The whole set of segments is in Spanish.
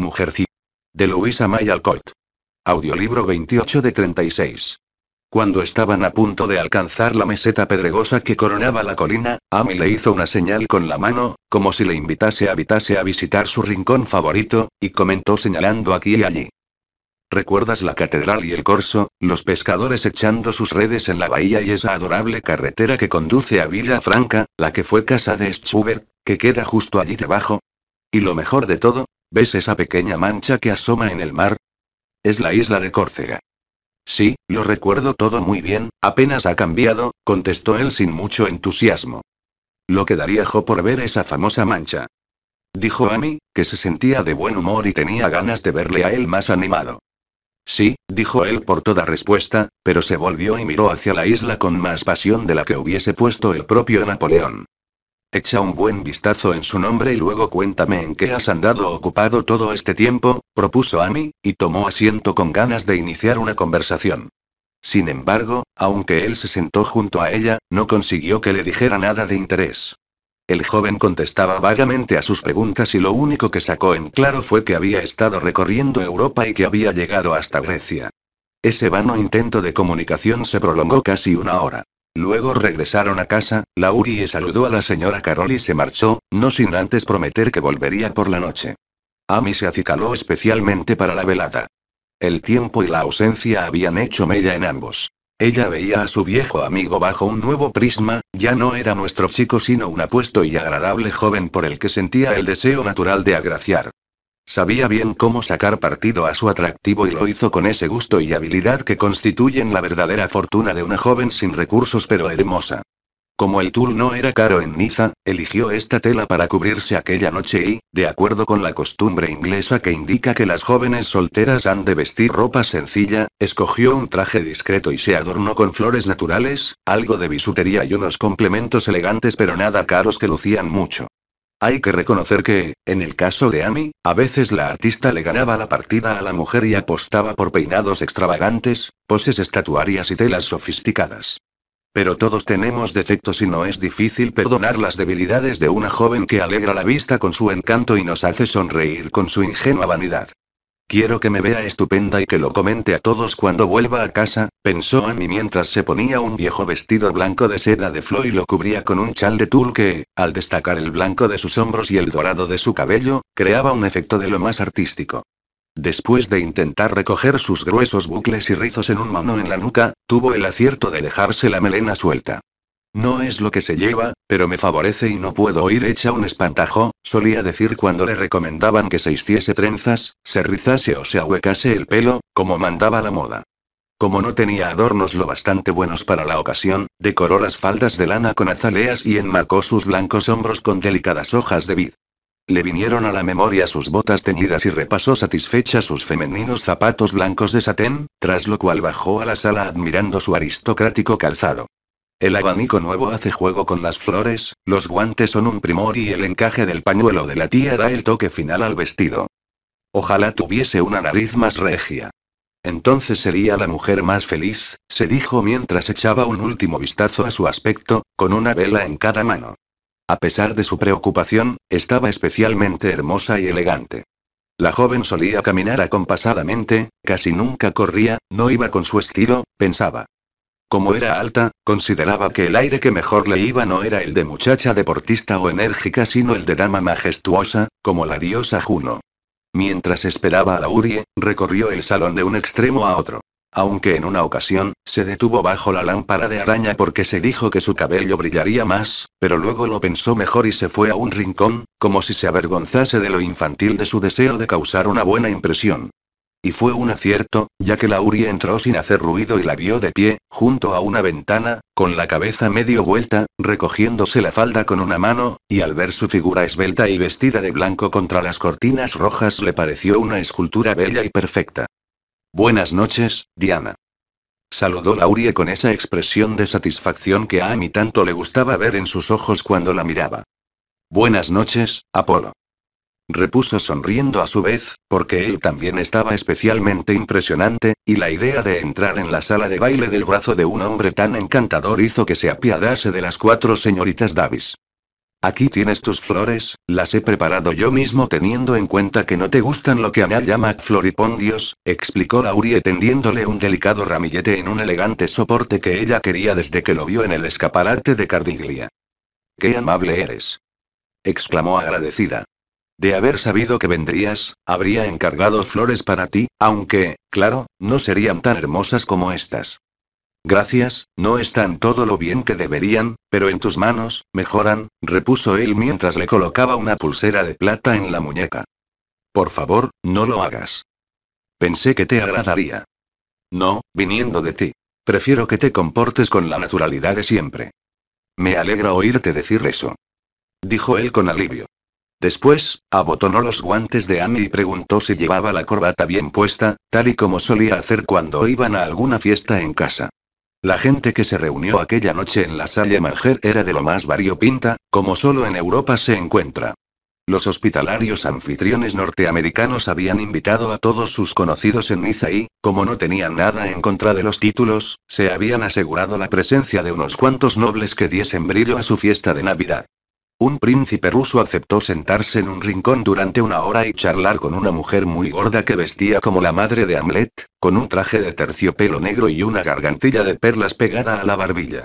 Mujercita. De Luisa May Alcott. Audiolibro 28 de 36. Cuando estaban a punto de alcanzar la meseta pedregosa que coronaba la colina, Amy le hizo una señal con la mano, como si le invitase a a visitar su rincón favorito, y comentó señalando aquí y allí. ¿Recuerdas la catedral y el corso, los pescadores echando sus redes en la bahía y esa adorable carretera que conduce a Villa Franca, la que fue casa de Schubert, que queda justo allí debajo? Y lo mejor de todo, ¿Ves esa pequeña mancha que asoma en el mar? Es la isla de Córcega. Sí, lo recuerdo todo muy bien, apenas ha cambiado, contestó él sin mucho entusiasmo. Lo que daría Jo por ver esa famosa mancha. Dijo Amy, que se sentía de buen humor y tenía ganas de verle a él más animado. Sí, dijo él por toda respuesta, pero se volvió y miró hacia la isla con más pasión de la que hubiese puesto el propio Napoleón. Echa un buen vistazo en su nombre y luego cuéntame en qué has andado ocupado todo este tiempo, propuso Amy, y tomó asiento con ganas de iniciar una conversación. Sin embargo, aunque él se sentó junto a ella, no consiguió que le dijera nada de interés. El joven contestaba vagamente a sus preguntas y lo único que sacó en claro fue que había estado recorriendo Europa y que había llegado hasta Grecia. Ese vano intento de comunicación se prolongó casi una hora. Luego regresaron a casa, Laurie saludó a la señora Carol y se marchó, no sin antes prometer que volvería por la noche. Amy se acicaló especialmente para la velada. El tiempo y la ausencia habían hecho mella en ambos. Ella veía a su viejo amigo bajo un nuevo prisma, ya no era nuestro chico sino un apuesto y agradable joven por el que sentía el deseo natural de agraciar. Sabía bien cómo sacar partido a su atractivo y lo hizo con ese gusto y habilidad que constituyen la verdadera fortuna de una joven sin recursos pero hermosa. Como el tul no era caro en Niza, eligió esta tela para cubrirse aquella noche y, de acuerdo con la costumbre inglesa que indica que las jóvenes solteras han de vestir ropa sencilla, escogió un traje discreto y se adornó con flores naturales, algo de bisutería y unos complementos elegantes pero nada caros que lucían mucho. Hay que reconocer que, en el caso de Amy, a veces la artista le ganaba la partida a la mujer y apostaba por peinados extravagantes, poses estatuarias y telas sofisticadas. Pero todos tenemos defectos y no es difícil perdonar las debilidades de una joven que alegra la vista con su encanto y nos hace sonreír con su ingenua vanidad. Quiero que me vea estupenda y que lo comente a todos cuando vuelva a casa, pensó Annie mientras se ponía un viejo vestido blanco de seda de flor y lo cubría con un chal de tul que, al destacar el blanco de sus hombros y el dorado de su cabello, creaba un efecto de lo más artístico. Después de intentar recoger sus gruesos bucles y rizos en un mano en la nuca, tuvo el acierto de dejarse la melena suelta. No es lo que se lleva, pero me favorece y no puedo oír hecha un espantajo, solía decir cuando le recomendaban que se hiciese trenzas, se rizase o se ahuecase el pelo, como mandaba la moda. Como no tenía adornos lo bastante buenos para la ocasión, decoró las faldas de lana con azaleas y enmarcó sus blancos hombros con delicadas hojas de vid. Le vinieron a la memoria sus botas teñidas y repasó satisfecha sus femeninos zapatos blancos de satén, tras lo cual bajó a la sala admirando su aristocrático calzado. El abanico nuevo hace juego con las flores, los guantes son un primor y el encaje del pañuelo de la tía da el toque final al vestido. Ojalá tuviese una nariz más regia. Entonces sería la mujer más feliz, se dijo mientras echaba un último vistazo a su aspecto, con una vela en cada mano. A pesar de su preocupación, estaba especialmente hermosa y elegante. La joven solía caminar acompasadamente, casi nunca corría, no iba con su estilo, pensaba. Como era alta, consideraba que el aire que mejor le iba no era el de muchacha deportista o enérgica, sino el de dama majestuosa, como la diosa Juno. Mientras esperaba a la Urie, recorrió el salón de un extremo a otro. Aunque en una ocasión, se detuvo bajo la lámpara de araña porque se dijo que su cabello brillaría más, pero luego lo pensó mejor y se fue a un rincón, como si se avergonzase de lo infantil de su deseo de causar una buena impresión. Y fue un acierto, ya que Lauria entró sin hacer ruido y la vio de pie, junto a una ventana, con la cabeza medio vuelta, recogiéndose la falda con una mano, y al ver su figura esbelta y vestida de blanco contra las cortinas rojas le pareció una escultura bella y perfecta. Buenas noches, Diana. Saludó Laurie con esa expresión de satisfacción que a Amy tanto le gustaba ver en sus ojos cuando la miraba. Buenas noches, Apolo repuso sonriendo a su vez, porque él también estaba especialmente impresionante, y la idea de entrar en la sala de baile del brazo de un hombre tan encantador hizo que se apiadase de las cuatro señoritas Davis. Aquí tienes tus flores, las he preparado yo mismo teniendo en cuenta que no te gustan lo que Ana llama floripondios, explicó Laurie tendiéndole un delicado ramillete en un elegante soporte que ella quería desde que lo vio en el escaparate de Cardiglia. ¡Qué amable eres! exclamó agradecida. De haber sabido que vendrías, habría encargado flores para ti, aunque, claro, no serían tan hermosas como estas. Gracias, no están todo lo bien que deberían, pero en tus manos, mejoran, repuso él mientras le colocaba una pulsera de plata en la muñeca. Por favor, no lo hagas. Pensé que te agradaría. No, viniendo de ti. Prefiero que te comportes con la naturalidad de siempre. Me alegra oírte decir eso. Dijo él con alivio. Después, abotonó los guantes de Annie y preguntó si llevaba la corbata bien puesta, tal y como solía hacer cuando iban a alguna fiesta en casa. La gente que se reunió aquella noche en la Salle Manger era de lo más variopinta, como solo en Europa se encuentra. Los hospitalarios anfitriones norteamericanos habían invitado a todos sus conocidos en Niza y, como no tenían nada en contra de los títulos, se habían asegurado la presencia de unos cuantos nobles que diesen brillo a su fiesta de Navidad. Un príncipe ruso aceptó sentarse en un rincón durante una hora y charlar con una mujer muy gorda que vestía como la madre de Hamlet, con un traje de terciopelo negro y una gargantilla de perlas pegada a la barbilla.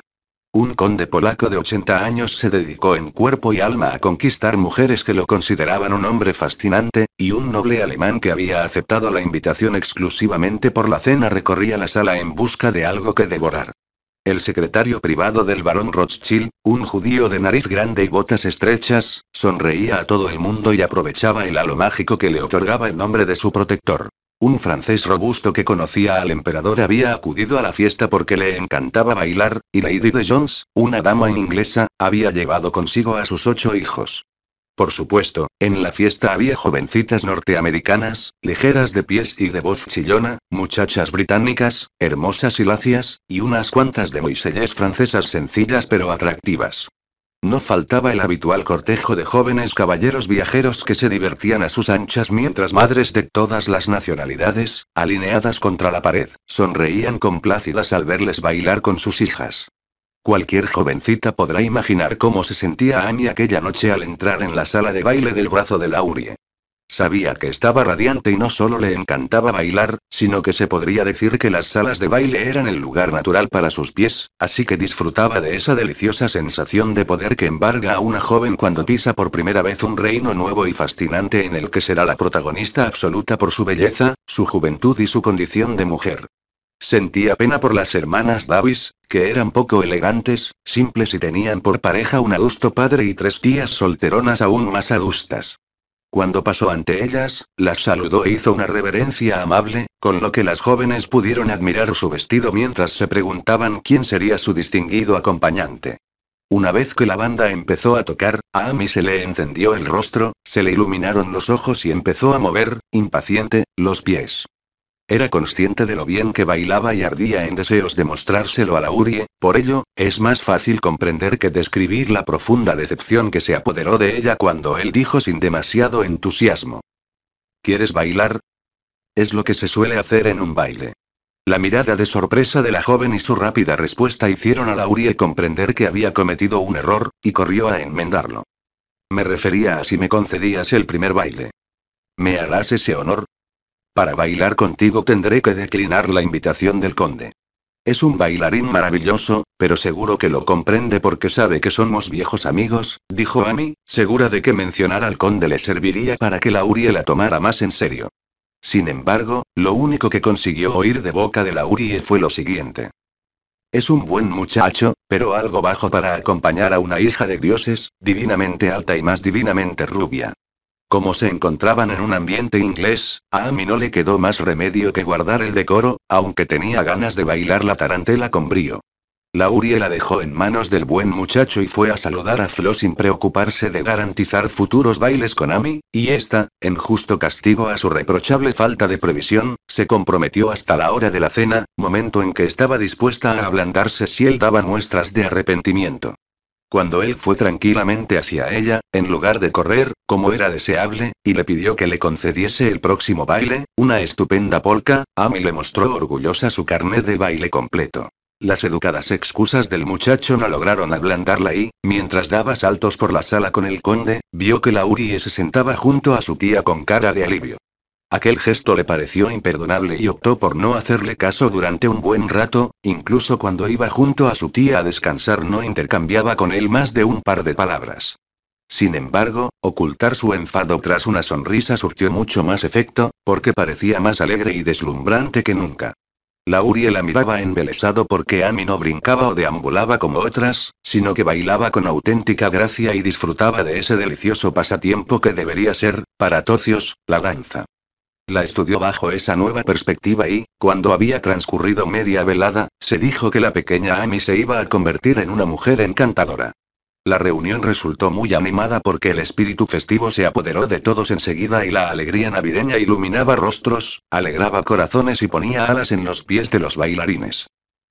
Un conde polaco de 80 años se dedicó en cuerpo y alma a conquistar mujeres que lo consideraban un hombre fascinante, y un noble alemán que había aceptado la invitación exclusivamente por la cena recorría la sala en busca de algo que devorar. El secretario privado del barón Rothschild, un judío de nariz grande y botas estrechas, sonreía a todo el mundo y aprovechaba el halo mágico que le otorgaba el nombre de su protector. Un francés robusto que conocía al emperador había acudido a la fiesta porque le encantaba bailar, y Lady de Jones, una dama inglesa, había llevado consigo a sus ocho hijos. Por supuesto, en la fiesta había jovencitas norteamericanas, ligeras de pies y de voz chillona, muchachas británicas, hermosas y lacias, y unas cuantas de moiselles francesas sencillas pero atractivas. No faltaba el habitual cortejo de jóvenes caballeros viajeros que se divertían a sus anchas mientras madres de todas las nacionalidades, alineadas contra la pared, sonreían complácidas al verles bailar con sus hijas. Cualquier jovencita podrá imaginar cómo se sentía Amy aquella noche al entrar en la sala de baile del brazo de Laurie. Sabía que estaba radiante y no solo le encantaba bailar, sino que se podría decir que las salas de baile eran el lugar natural para sus pies, así que disfrutaba de esa deliciosa sensación de poder que embarga a una joven cuando pisa por primera vez un reino nuevo y fascinante en el que será la protagonista absoluta por su belleza, su juventud y su condición de mujer. Sentía pena por las hermanas Davis, que eran poco elegantes, simples y tenían por pareja un adusto padre y tres tías solteronas aún más adustas. Cuando pasó ante ellas, las saludó e hizo una reverencia amable, con lo que las jóvenes pudieron admirar su vestido mientras se preguntaban quién sería su distinguido acompañante. Una vez que la banda empezó a tocar, a Amy se le encendió el rostro, se le iluminaron los ojos y empezó a mover, impaciente, los pies. Era consciente de lo bien que bailaba y ardía en deseos de mostrárselo a la por ello, es más fácil comprender que describir la profunda decepción que se apoderó de ella cuando él dijo sin demasiado entusiasmo. ¿Quieres bailar? Es lo que se suele hacer en un baile. La mirada de sorpresa de la joven y su rápida respuesta hicieron a Laurie comprender que había cometido un error, y corrió a enmendarlo. Me refería a si me concedías el primer baile. ¿Me harás ese honor? Para bailar contigo tendré que declinar la invitación del conde. Es un bailarín maravilloso, pero seguro que lo comprende porque sabe que somos viejos amigos, dijo Amy, segura de que mencionar al conde le serviría para que Laurie la tomara más en serio. Sin embargo, lo único que consiguió oír de boca de Laurie fue lo siguiente. Es un buen muchacho, pero algo bajo para acompañar a una hija de dioses, divinamente alta y más divinamente rubia. Como se encontraban en un ambiente inglés, a Amy no le quedó más remedio que guardar el decoro, aunque tenía ganas de bailar la tarantela con brío. La dejó en manos del buen muchacho y fue a saludar a Flo sin preocuparse de garantizar futuros bailes con Amy, y esta, en justo castigo a su reprochable falta de previsión, se comprometió hasta la hora de la cena, momento en que estaba dispuesta a ablandarse si él daba muestras de arrepentimiento. Cuando él fue tranquilamente hacia ella, en lugar de correr, como era deseable, y le pidió que le concediese el próximo baile, una estupenda polca, Amy le mostró orgullosa su carnet de baile completo. Las educadas excusas del muchacho no lograron ablandarla y, mientras daba saltos por la sala con el conde, vio que Laurie se sentaba junto a su tía con cara de alivio. Aquel gesto le pareció imperdonable y optó por no hacerle caso durante un buen rato, incluso cuando iba junto a su tía a descansar no intercambiaba con él más de un par de palabras. Sin embargo, ocultar su enfado tras una sonrisa surtió mucho más efecto, porque parecía más alegre y deslumbrante que nunca. lauria la miraba embelesado porque Ami no brincaba o deambulaba como otras, sino que bailaba con auténtica gracia y disfrutaba de ese delicioso pasatiempo que debería ser, para tocios, la danza. La estudió bajo esa nueva perspectiva y, cuando había transcurrido media velada, se dijo que la pequeña Amy se iba a convertir en una mujer encantadora. La reunión resultó muy animada porque el espíritu festivo se apoderó de todos enseguida y la alegría navideña iluminaba rostros, alegraba corazones y ponía alas en los pies de los bailarines.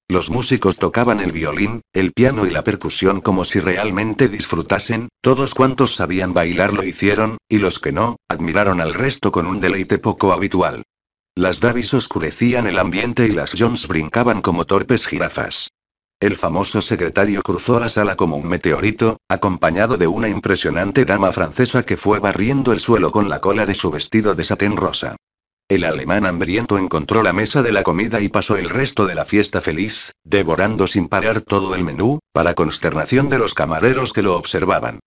Los músicos tocaban el violín, el piano y la percusión como si realmente disfrutasen, todos cuantos sabían bailar lo hicieron, y los que no, admiraron al resto con un deleite poco habitual. Las Davis oscurecían el ambiente y las Jones brincaban como torpes jirafas. El famoso secretario cruzó la sala como un meteorito, acompañado de una impresionante dama francesa que fue barriendo el suelo con la cola de su vestido de satén rosa. El alemán hambriento encontró la mesa de la comida y pasó el resto de la fiesta feliz, devorando sin parar todo el menú, para consternación de los camareros que lo observaban.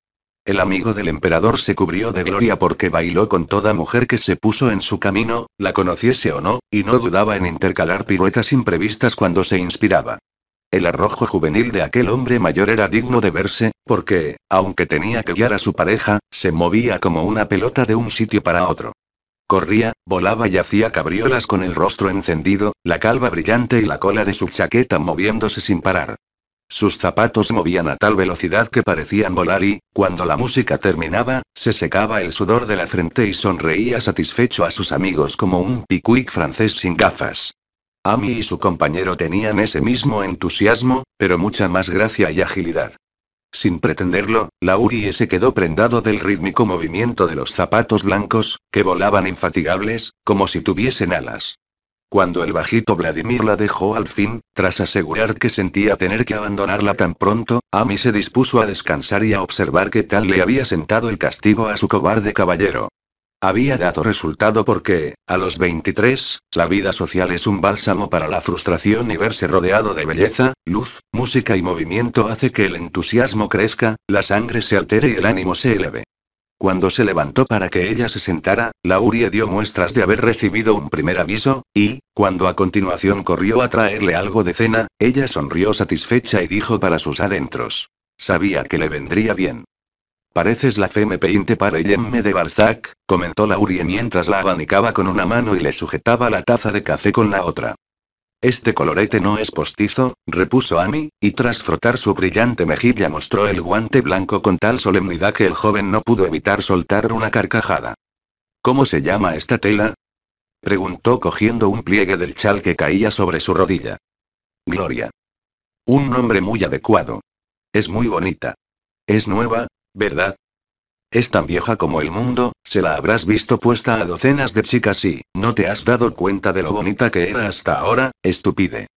El amigo del emperador se cubrió de gloria porque bailó con toda mujer que se puso en su camino, la conociese o no, y no dudaba en intercalar piruetas imprevistas cuando se inspiraba. El arrojo juvenil de aquel hombre mayor era digno de verse, porque, aunque tenía que guiar a su pareja, se movía como una pelota de un sitio para otro. Corría, volaba y hacía cabriolas con el rostro encendido, la calva brillante y la cola de su chaqueta moviéndose sin parar. Sus zapatos movían a tal velocidad que parecían volar y, cuando la música terminaba, se secaba el sudor de la frente y sonreía satisfecho a sus amigos como un picuic francés sin gafas. Amy y su compañero tenían ese mismo entusiasmo, pero mucha más gracia y agilidad. Sin pretenderlo, Laurie se quedó prendado del rítmico movimiento de los zapatos blancos, que volaban infatigables, como si tuviesen alas. Cuando el bajito Vladimir la dejó al fin, tras asegurar que sentía tener que abandonarla tan pronto, Amy se dispuso a descansar y a observar qué tal le había sentado el castigo a su cobarde caballero. Había dado resultado porque, a los 23, la vida social es un bálsamo para la frustración y verse rodeado de belleza, luz, música y movimiento hace que el entusiasmo crezca, la sangre se altere y el ánimo se eleve. Cuando se levantó para que ella se sentara, Laurie dio muestras de haber recibido un primer aviso, y, cuando a continuación corrió a traerle algo de cena, ella sonrió satisfecha y dijo para sus adentros. Sabía que le vendría bien. Pareces la CMP para M de Barzac, comentó Laurie mientras la abanicaba con una mano y le sujetaba la taza de café con la otra. Este colorete no es postizo, repuso Amy, y tras frotar su brillante mejilla mostró el guante blanco con tal solemnidad que el joven no pudo evitar soltar una carcajada. ¿Cómo se llama esta tela? preguntó cogiendo un pliegue del chal que caía sobre su rodilla. Gloria. Un nombre muy adecuado. Es muy bonita. Es nueva, ¿verdad? Es tan vieja como el mundo, se la habrás visto puesta a docenas de chicas y, no te has dado cuenta de lo bonita que era hasta ahora, estupide.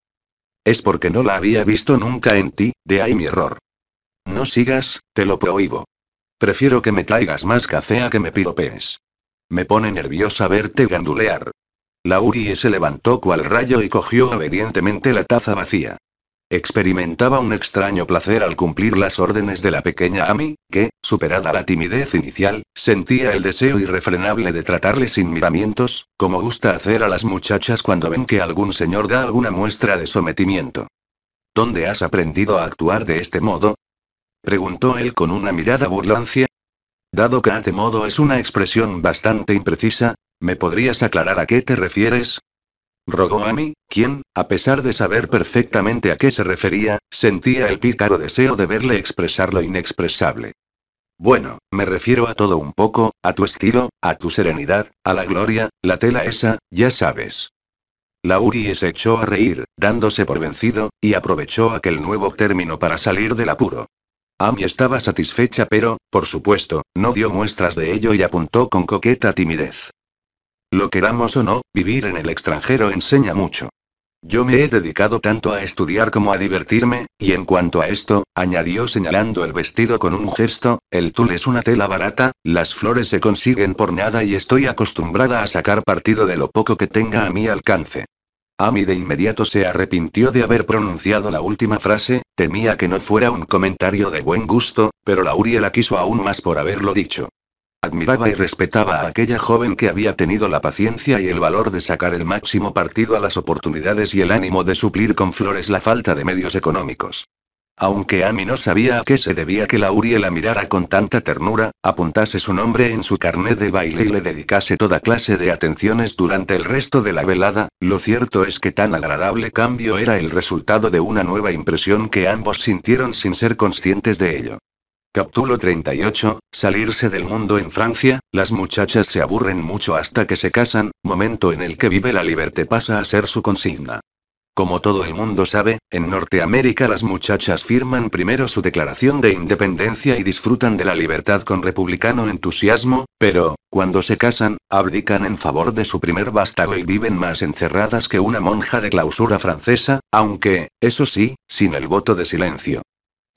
Es porque no la había visto nunca en ti, de ahí mi error. No sigas, te lo prohíbo. Prefiero que me traigas más café a que me piropees. Me pone nerviosa verte gandulear. Laurie se levantó cual rayo y cogió obedientemente la taza vacía. Experimentaba un extraño placer al cumplir las órdenes de la pequeña Amy, que, superada la timidez inicial, sentía el deseo irrefrenable de tratarle sin miramientos, como gusta hacer a las muchachas cuando ven que algún señor da alguna muestra de sometimiento. ¿Dónde has aprendido a actuar de este modo? preguntó él con una mirada burlancia. Dado que a modo es una expresión bastante imprecisa, ¿me podrías aclarar a qué te refieres? Rogó a mí, quien, a pesar de saber perfectamente a qué se refería, sentía el pícaro deseo de verle expresar lo inexpresable. Bueno, me refiero a todo un poco, a tu estilo, a tu serenidad, a la gloria, la tela esa, ya sabes. Lauri se echó a reír, dándose por vencido, y aprovechó aquel nuevo término para salir del apuro. Amy estaba satisfecha pero, por supuesto, no dio muestras de ello y apuntó con coqueta timidez. Lo queramos o no, vivir en el extranjero enseña mucho. Yo me he dedicado tanto a estudiar como a divertirme, y en cuanto a esto, añadió señalando el vestido con un gesto, el tul es una tela barata, las flores se consiguen por nada y estoy acostumbrada a sacar partido de lo poco que tenga a mi alcance. Amy de inmediato se arrepintió de haber pronunciado la última frase, temía que no fuera un comentario de buen gusto, pero Lauriel la quiso aún más por haberlo dicho. Admiraba y respetaba a aquella joven que había tenido la paciencia y el valor de sacar el máximo partido a las oportunidades y el ánimo de suplir con flores la falta de medios económicos. Aunque Amy no sabía a qué se debía que Laurie la mirara con tanta ternura, apuntase su nombre en su carnet de baile y le dedicase toda clase de atenciones durante el resto de la velada, lo cierto es que tan agradable cambio era el resultado de una nueva impresión que ambos sintieron sin ser conscientes de ello. Capítulo 38, salirse del mundo en Francia, las muchachas se aburren mucho hasta que se casan, momento en el que vive la libertad pasa a ser su consigna. Como todo el mundo sabe, en Norteamérica las muchachas firman primero su declaración de independencia y disfrutan de la libertad con republicano entusiasmo, pero, cuando se casan, abdican en favor de su primer vástago y viven más encerradas que una monja de clausura francesa, aunque, eso sí, sin el voto de silencio.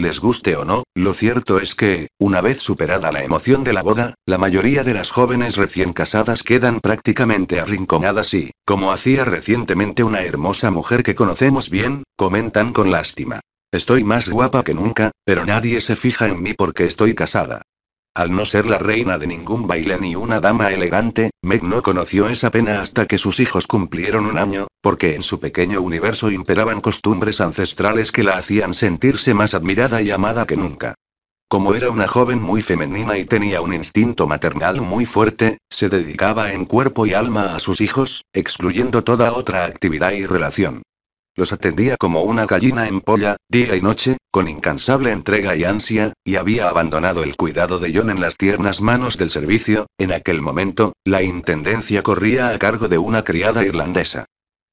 Les guste o no, lo cierto es que, una vez superada la emoción de la boda, la mayoría de las jóvenes recién casadas quedan prácticamente arrinconadas y, como hacía recientemente una hermosa mujer que conocemos bien, comentan con lástima. Estoy más guapa que nunca, pero nadie se fija en mí porque estoy casada. Al no ser la reina de ningún baile ni una dama elegante, Meg no conoció esa pena hasta que sus hijos cumplieron un año, porque en su pequeño universo imperaban costumbres ancestrales que la hacían sentirse más admirada y amada que nunca. Como era una joven muy femenina y tenía un instinto maternal muy fuerte, se dedicaba en cuerpo y alma a sus hijos, excluyendo toda otra actividad y relación. Los atendía como una gallina en polla, día y noche, con incansable entrega y ansia, y había abandonado el cuidado de John en las tiernas manos del servicio. En aquel momento, la intendencia corría a cargo de una criada irlandesa.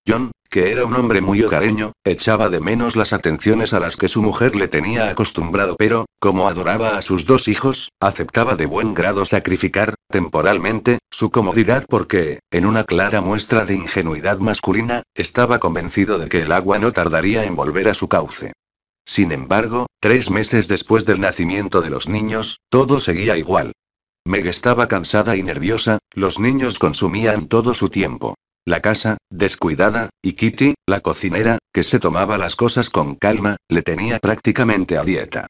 John, que era un hombre muy hogareño, echaba de menos las atenciones a las que su mujer le tenía acostumbrado, pero, como adoraba a sus dos hijos, aceptaba de buen grado sacrificar, temporalmente, su comodidad porque, en una clara muestra de ingenuidad masculina, estaba convencido de que el agua no tardaría en volver a su cauce. Sin embargo, tres meses después del nacimiento de los niños, todo seguía igual. Meg estaba cansada y nerviosa, los niños consumían todo su tiempo. La casa, descuidada, y Kitty, la cocinera, que se tomaba las cosas con calma, le tenía prácticamente a dieta.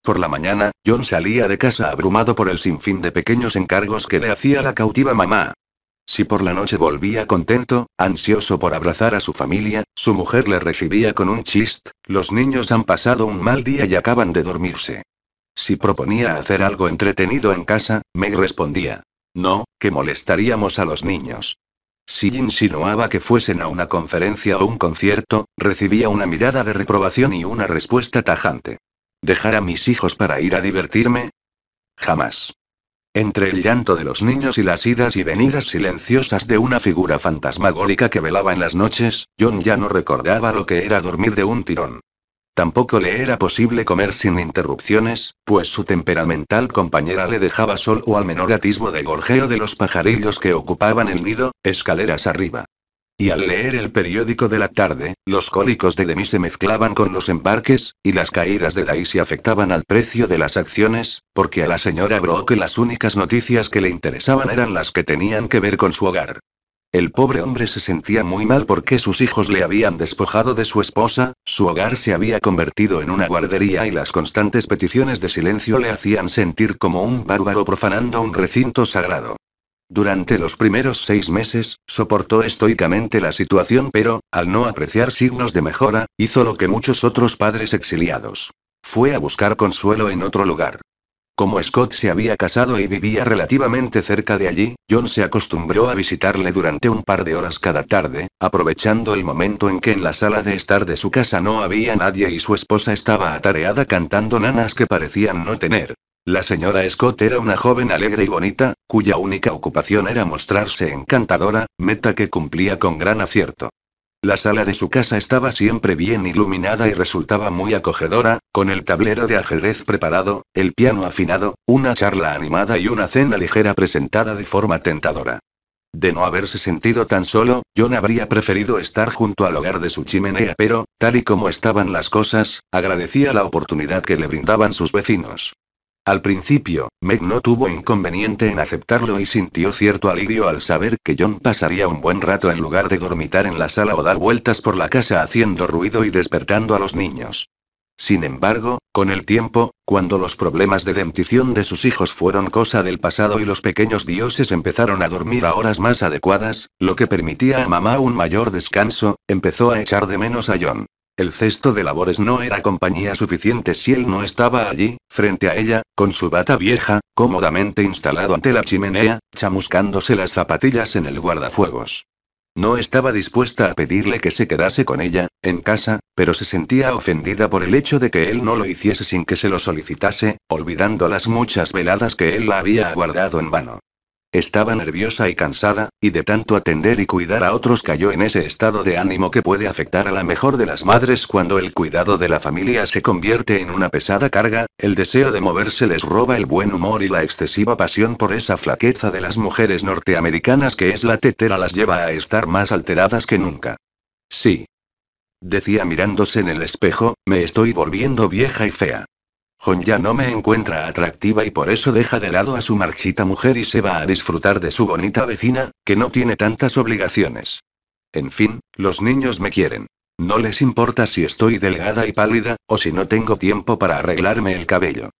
Por la mañana, John salía de casa abrumado por el sinfín de pequeños encargos que le hacía la cautiva mamá. Si por la noche volvía contento, ansioso por abrazar a su familia, su mujer le recibía con un chist, los niños han pasado un mal día y acaban de dormirse. Si proponía hacer algo entretenido en casa, Meg respondía, no, que molestaríamos a los niños. Si insinuaba que fuesen a una conferencia o un concierto, recibía una mirada de reprobación y una respuesta tajante. ¿Dejar a mis hijos para ir a divertirme? Jamás. Entre el llanto de los niños y las idas y venidas silenciosas de una figura fantasmagórica que velaba en las noches, John ya no recordaba lo que era dormir de un tirón. Tampoco le era posible comer sin interrupciones, pues su temperamental compañera le dejaba sol o al menor atisbo de gorjeo de los pajarillos que ocupaban el nido, escaleras arriba. Y al leer el periódico de la tarde, los cólicos de Demi se mezclaban con los embarques, y las caídas de Daisy afectaban al precio de las acciones, porque a la señora Brock las únicas noticias que le interesaban eran las que tenían que ver con su hogar. El pobre hombre se sentía muy mal porque sus hijos le habían despojado de su esposa, su hogar se había convertido en una guardería y las constantes peticiones de silencio le hacían sentir como un bárbaro profanando un recinto sagrado. Durante los primeros seis meses, soportó estoicamente la situación, pero, al no apreciar signos de mejora, hizo lo que muchos otros padres exiliados. Fue a buscar consuelo en otro lugar. Como Scott se había casado y vivía relativamente cerca de allí, John se acostumbró a visitarle durante un par de horas cada tarde, aprovechando el momento en que en la sala de estar de su casa no había nadie y su esposa estaba atareada cantando nanas que parecían no tener. La señora Scott era una joven alegre y bonita, cuya única ocupación era mostrarse encantadora, meta que cumplía con gran acierto. La sala de su casa estaba siempre bien iluminada y resultaba muy acogedora, con el tablero de ajedrez preparado, el piano afinado, una charla animada y una cena ligera presentada de forma tentadora. De no haberse sentido tan solo, John habría preferido estar junto al hogar de su chimenea, pero, tal y como estaban las cosas, agradecía la oportunidad que le brindaban sus vecinos. Al principio, Meg no tuvo inconveniente en aceptarlo y sintió cierto alivio al saber que John pasaría un buen rato en lugar de dormitar en la sala o dar vueltas por la casa haciendo ruido y despertando a los niños. Sin embargo, con el tiempo, cuando los problemas de dentición de sus hijos fueron cosa del pasado y los pequeños dioses empezaron a dormir a horas más adecuadas, lo que permitía a mamá un mayor descanso, empezó a echar de menos a John. El cesto de labores no era compañía suficiente si él no estaba allí, frente a ella, con su bata vieja, cómodamente instalado ante la chimenea, chamuscándose las zapatillas en el guardafuegos. No estaba dispuesta a pedirle que se quedase con ella, en casa, pero se sentía ofendida por el hecho de que él no lo hiciese sin que se lo solicitase, olvidando las muchas veladas que él la había aguardado en vano. Estaba nerviosa y cansada, y de tanto atender y cuidar a otros cayó en ese estado de ánimo que puede afectar a la mejor de las madres cuando el cuidado de la familia se convierte en una pesada carga, el deseo de moverse les roba el buen humor y la excesiva pasión por esa flaqueza de las mujeres norteamericanas que es la tetera las lleva a estar más alteradas que nunca. Sí. Decía mirándose en el espejo, me estoy volviendo vieja y fea ya no me encuentra atractiva y por eso deja de lado a su marchita mujer y se va a disfrutar de su bonita vecina, que no tiene tantas obligaciones. En fin, los niños me quieren. No les importa si estoy delgada y pálida, o si no tengo tiempo para arreglarme el cabello.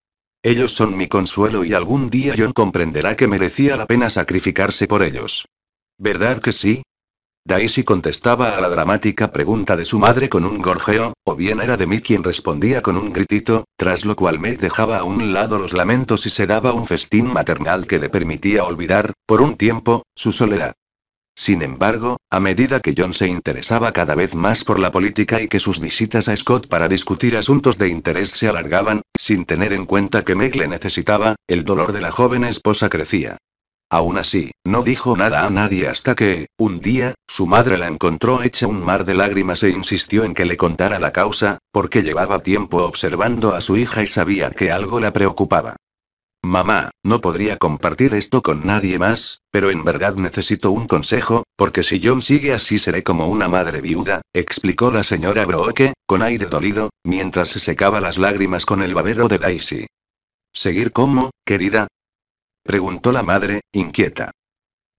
Ellos son mi consuelo y algún día John comprenderá que merecía la pena sacrificarse por ellos. ¿Verdad que sí? Daisy contestaba a la dramática pregunta de su madre con un gorjeo, o bien era de mí quien respondía con un gritito, tras lo cual Meg dejaba a un lado los lamentos y se daba un festín maternal que le permitía olvidar, por un tiempo, su soledad. Sin embargo, a medida que John se interesaba cada vez más por la política y que sus visitas a Scott para discutir asuntos de interés se alargaban, sin tener en cuenta que Meg le necesitaba, el dolor de la joven esposa crecía. Aún así, no dijo nada a nadie hasta que, un día, su madre la encontró hecha un mar de lágrimas e insistió en que le contara la causa, porque llevaba tiempo observando a su hija y sabía que algo la preocupaba. Mamá, no podría compartir esto con nadie más, pero en verdad necesito un consejo, porque si John sigue así seré como una madre viuda, explicó la señora Brooke, con aire dolido, mientras se secaba las lágrimas con el babero de Daisy. ¿Seguir como, querida? preguntó la madre, inquieta.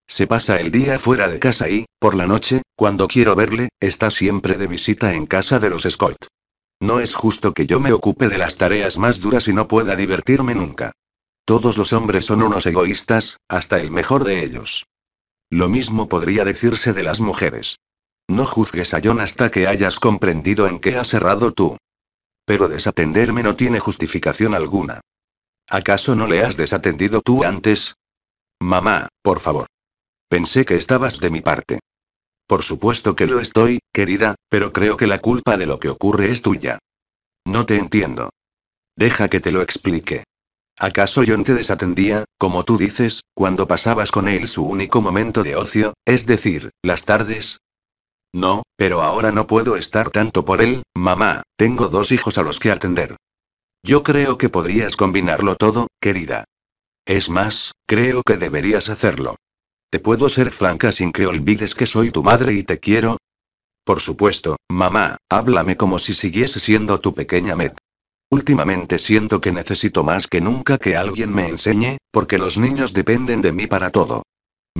Se pasa el día fuera de casa y, por la noche, cuando quiero verle, está siempre de visita en casa de los Scott. No es justo que yo me ocupe de las tareas más duras y no pueda divertirme nunca. Todos los hombres son unos egoístas, hasta el mejor de ellos. Lo mismo podría decirse de las mujeres. No juzgues a John hasta que hayas comprendido en qué has errado tú. Pero desatenderme no tiene justificación alguna. ¿Acaso no le has desatendido tú antes? Mamá, por favor. Pensé que estabas de mi parte. Por supuesto que lo estoy, querida, pero creo que la culpa de lo que ocurre es tuya. No te entiendo. Deja que te lo explique. ¿Acaso yo te desatendía, como tú dices, cuando pasabas con él su único momento de ocio, es decir, las tardes? No, pero ahora no puedo estar tanto por él, mamá, tengo dos hijos a los que atender. Yo creo que podrías combinarlo todo, querida. Es más, creo que deberías hacerlo. ¿Te puedo ser franca sin que olvides que soy tu madre y te quiero? Por supuesto, mamá, háblame como si siguiese siendo tu pequeña med. Últimamente siento que necesito más que nunca que alguien me enseñe, porque los niños dependen de mí para todo.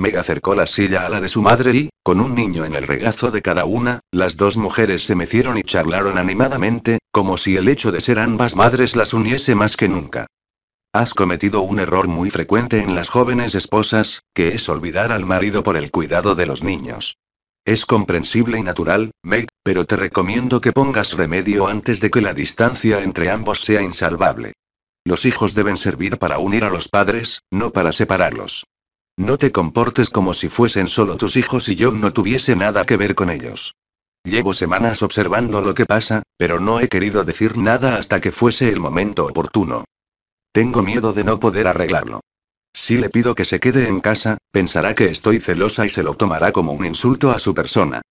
Meg acercó la silla a la de su madre y, con un niño en el regazo de cada una, las dos mujeres se mecieron y charlaron animadamente, como si el hecho de ser ambas madres las uniese más que nunca. Has cometido un error muy frecuente en las jóvenes esposas, que es olvidar al marido por el cuidado de los niños. Es comprensible y natural, Meg, pero te recomiendo que pongas remedio antes de que la distancia entre ambos sea insalvable. Los hijos deben servir para unir a los padres, no para separarlos. No te comportes como si fuesen solo tus hijos y yo no tuviese nada que ver con ellos. Llevo semanas observando lo que pasa, pero no he querido decir nada hasta que fuese el momento oportuno. Tengo miedo de no poder arreglarlo. Si le pido que se quede en casa, pensará que estoy celosa y se lo tomará como un insulto a su persona.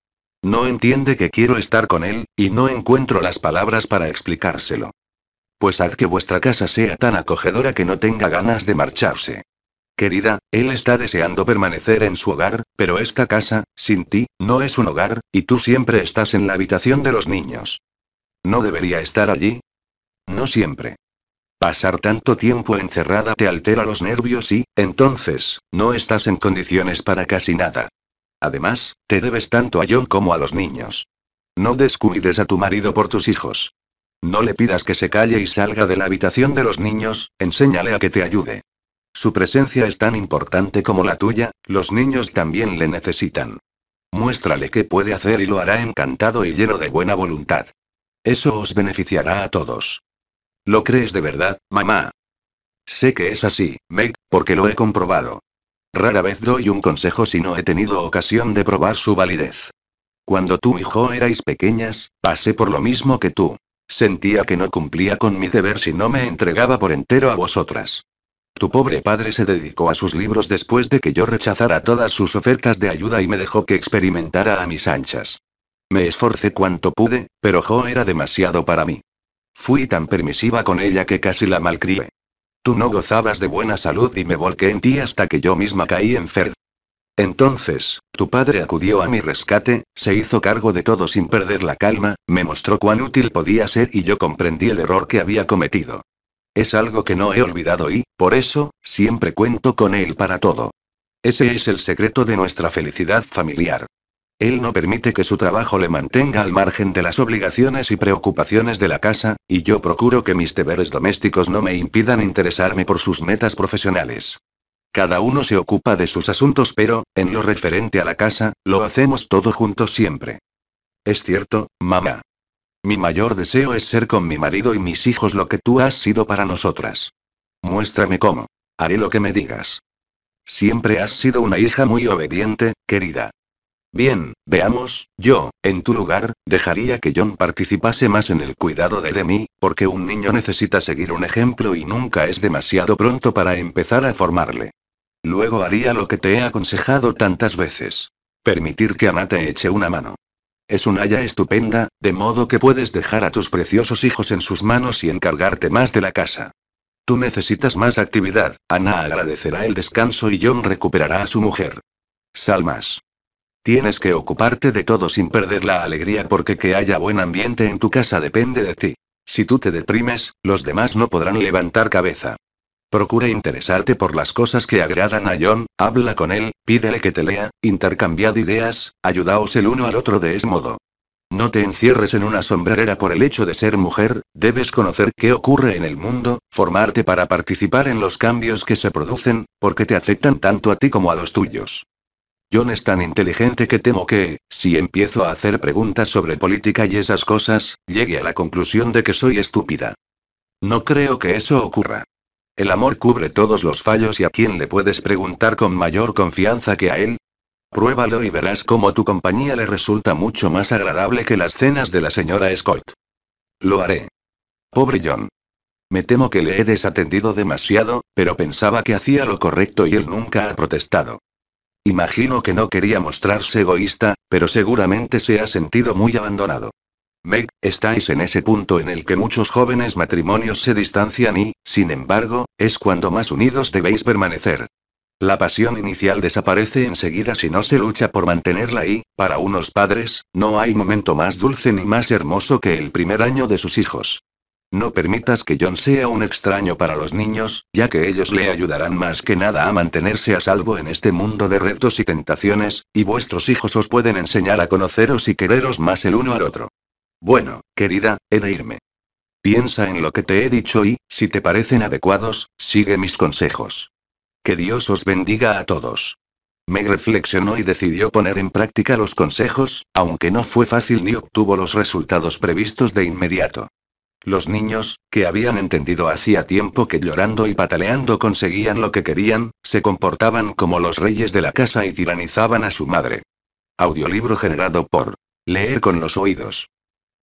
No entiende que quiero estar con él, y no encuentro las palabras para explicárselo. Pues haz que vuestra casa sea tan acogedora que no tenga ganas de marcharse. Querida, él está deseando permanecer en su hogar, pero esta casa, sin ti, no es un hogar, y tú siempre estás en la habitación de los niños. ¿No debería estar allí? No siempre. Pasar tanto tiempo encerrada te altera los nervios y, entonces, no estás en condiciones para casi nada. Además, te debes tanto a John como a los niños. No descuides a tu marido por tus hijos. No le pidas que se calle y salga de la habitación de los niños, enséñale a que te ayude. Su presencia es tan importante como la tuya, los niños también le necesitan. Muéstrale qué puede hacer y lo hará encantado y lleno de buena voluntad. Eso os beneficiará a todos. ¿Lo crees de verdad, mamá? Sé que es así, Meg, porque lo he comprobado. Rara vez doy un consejo si no he tenido ocasión de probar su validez. Cuando tú y yo erais pequeñas, pasé por lo mismo que tú. Sentía que no cumplía con mi deber si no me entregaba por entero a vosotras. Tu pobre padre se dedicó a sus libros después de que yo rechazara todas sus ofertas de ayuda y me dejó que experimentara a mis anchas. Me esforcé cuanto pude, pero Jo era demasiado para mí. Fui tan permisiva con ella que casi la malcrié. Tú no gozabas de buena salud y me volqué en ti hasta que yo misma caí enferma. Entonces, tu padre acudió a mi rescate, se hizo cargo de todo sin perder la calma, me mostró cuán útil podía ser y yo comprendí el error que había cometido. Es algo que no he olvidado y, por eso, siempre cuento con él para todo. Ese es el secreto de nuestra felicidad familiar. Él no permite que su trabajo le mantenga al margen de las obligaciones y preocupaciones de la casa, y yo procuro que mis deberes domésticos no me impidan interesarme por sus metas profesionales. Cada uno se ocupa de sus asuntos, pero, en lo referente a la casa, lo hacemos todo juntos siempre. Es cierto, mamá. Mi mayor deseo es ser con mi marido y mis hijos lo que tú has sido para nosotras. Muéstrame cómo. Haré lo que me digas. Siempre has sido una hija muy obediente, querida. Bien, veamos, yo, en tu lugar, dejaría que John participase más en el cuidado de Demi, porque un niño necesita seguir un ejemplo y nunca es demasiado pronto para empezar a formarle. Luego haría lo que te he aconsejado tantas veces. Permitir que Ana te eche una mano. Es una haya estupenda, de modo que puedes dejar a tus preciosos hijos en sus manos y encargarte más de la casa. Tú necesitas más actividad, Ana agradecerá el descanso y John recuperará a su mujer. Salmas. Tienes que ocuparte de todo sin perder la alegría porque que haya buen ambiente en tu casa depende de ti. Si tú te deprimes, los demás no podrán levantar cabeza. Procura interesarte por las cosas que agradan a John, habla con él, pídele que te lea, intercambiad ideas, ayudaos el uno al otro de ese modo. No te encierres en una sombrerera por el hecho de ser mujer, debes conocer qué ocurre en el mundo, formarte para participar en los cambios que se producen, porque te afectan tanto a ti como a los tuyos. John es tan inteligente que temo que, si empiezo a hacer preguntas sobre política y esas cosas, llegue a la conclusión de que soy estúpida. No creo que eso ocurra. El amor cubre todos los fallos y a quién le puedes preguntar con mayor confianza que a él. Pruébalo y verás cómo tu compañía le resulta mucho más agradable que las cenas de la señora Scott. Lo haré. Pobre John. Me temo que le he desatendido demasiado, pero pensaba que hacía lo correcto y él nunca ha protestado. Imagino que no quería mostrarse egoísta, pero seguramente se ha sentido muy abandonado. Meg, estáis en ese punto en el que muchos jóvenes matrimonios se distancian y, sin embargo, es cuando más unidos debéis permanecer. La pasión inicial desaparece enseguida si no se lucha por mantenerla y, para unos padres, no hay momento más dulce ni más hermoso que el primer año de sus hijos. No permitas que John sea un extraño para los niños, ya que ellos le ayudarán más que nada a mantenerse a salvo en este mundo de retos y tentaciones, y vuestros hijos os pueden enseñar a conoceros y quereros más el uno al otro. Bueno, querida, he de irme. Piensa en lo que te he dicho y, si te parecen adecuados, sigue mis consejos. Que Dios os bendiga a todos. Meg reflexionó y decidió poner en práctica los consejos, aunque no fue fácil ni obtuvo los resultados previstos de inmediato. Los niños, que habían entendido hacía tiempo que llorando y pataleando conseguían lo que querían, se comportaban como los reyes de la casa y tiranizaban a su madre. Audiolibro generado por Leer con los oídos.